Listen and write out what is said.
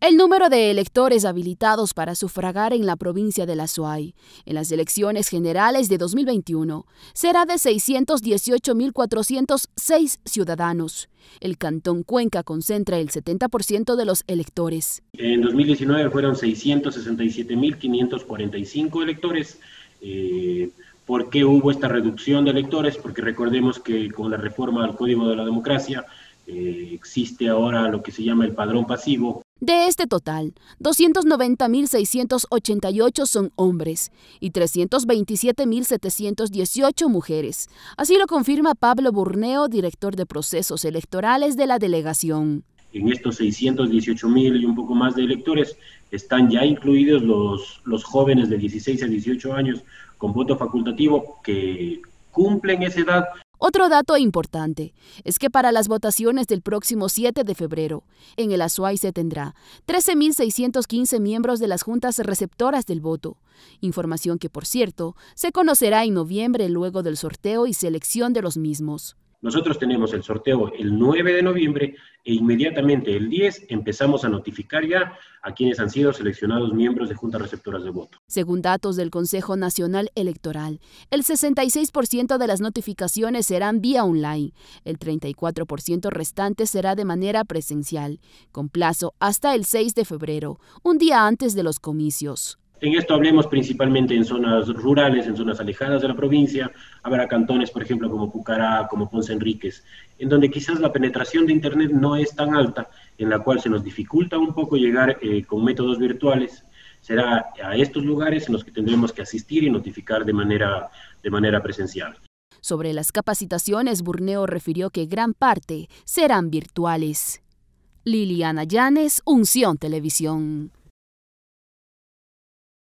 El número de electores habilitados para sufragar en la provincia de la Suay en las elecciones generales de 2021 será de 618.406 ciudadanos. El Cantón Cuenca concentra el 70% de los electores. En 2019 fueron 667.545 electores. Eh, ¿Por qué hubo esta reducción de electores? Porque recordemos que con la reforma al Código de la Democracia eh, existe ahora lo que se llama el padrón pasivo, de este total, 290.688 son hombres y 327.718 mujeres. Así lo confirma Pablo Burneo, director de procesos electorales de la delegación. En estos 618.000 y un poco más de electores están ya incluidos los, jóvenes de 16 a 18 años con voto facultativo que cumplen esa edad otro dato importante es que para las votaciones del próximo 7 de febrero, en el Azuay se tendrá 13.615 miembros de las juntas receptoras del voto, información que, por cierto, se conocerá en noviembre luego del sorteo y selección de los mismos. Nosotros tenemos el sorteo el 9 de noviembre e inmediatamente el 10 empezamos a notificar ya a quienes han sido seleccionados miembros de juntas receptoras de voto. Según datos del Consejo Nacional Electoral, el 66% de las notificaciones serán vía online, el 34% restante será de manera presencial, con plazo hasta el 6 de febrero, un día antes de los comicios. En esto hablemos principalmente en zonas rurales, en zonas alejadas de la provincia. Habrá cantones, por ejemplo, como Pucará, como Ponce Enríquez, en donde quizás la penetración de Internet no es tan alta, en la cual se nos dificulta un poco llegar eh, con métodos virtuales. Será a estos lugares en los que tendremos que asistir y notificar de manera, de manera presencial. Sobre las capacitaciones, Burneo refirió que gran parte serán virtuales. Liliana Llanes, Unción Televisión.